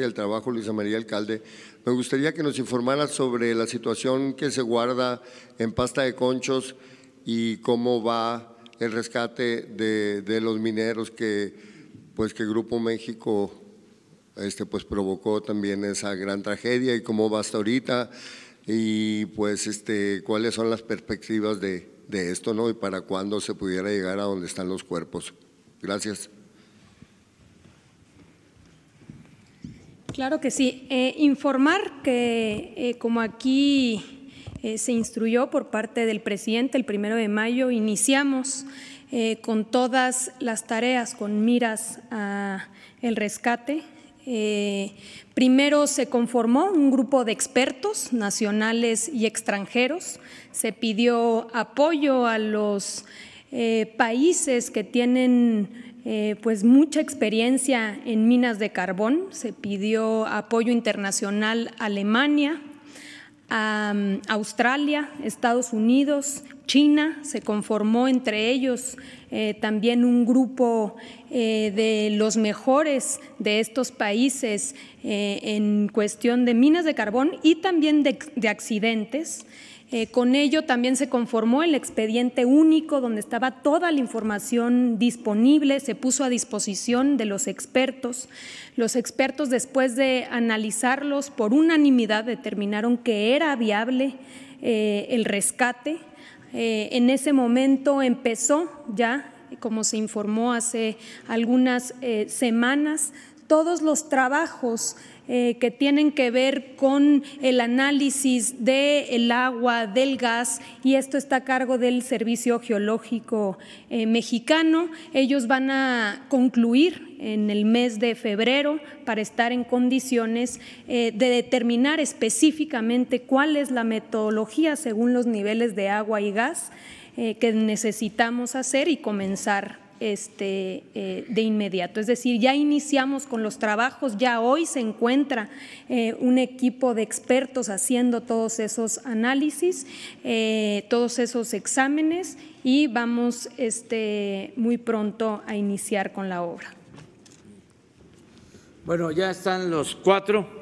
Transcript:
del Trabajo, Luisa María Alcalde. Me gustaría que nos informara sobre la situación que se guarda en Pasta de Conchos y cómo va el rescate de, los mineros que, pues, que Grupo México este, pues, provocó también esa gran tragedia y cómo va hasta ahorita y pues este, cuáles son las perspectivas de, esto ¿no? y para cuándo se pudiera llegar a donde están los cuerpos. Gracias. Claro que sí. Eh, informar que eh, como aquí eh, se instruyó por parte del presidente el primero de mayo, iniciamos con todas las tareas con miras a el rescate. primero se conformó un grupo de expertos nacionales y extranjeros. Se pidió apoyo a los países que tienen eh, pues mucha experiencia en minas de carbón. Se pidió apoyo internacional a Alemania, a mm, Australia, Estados Unidos, China. Se conformó entre ellos eh, también un grupo eh, de los mejores de estos países en cuestión de minas de carbón y también de accidentes. Eh, con ello también se conformó el expediente único donde estaba toda la información disponible, se puso a disposición de los expertos. Los expertos después de analizarlos por unanimidad determinaron que era viable eh, el rescate. Eh, en ese momento empezó ya como se informó hace algunas semanas, todos los trabajos eh, que tienen que ver con el análisis del agua, del gas, y esto está a cargo del Servicio Geológico eh, Mexicano. Ellos van a concluir en el mes de febrero para estar en condiciones eh, de determinar específicamente cuál es la metodología según los niveles de agua y gas que necesitamos hacer y comenzar este, eh, de inmediato. Es decir, ya iniciamos con los trabajos, ya hoy se encuentra eh, un equipo de expertos haciendo todos esos análisis, eh, todos esos exámenes y vamos este, muy pronto a iniciar con la obra. Bueno, ya están los cuatro.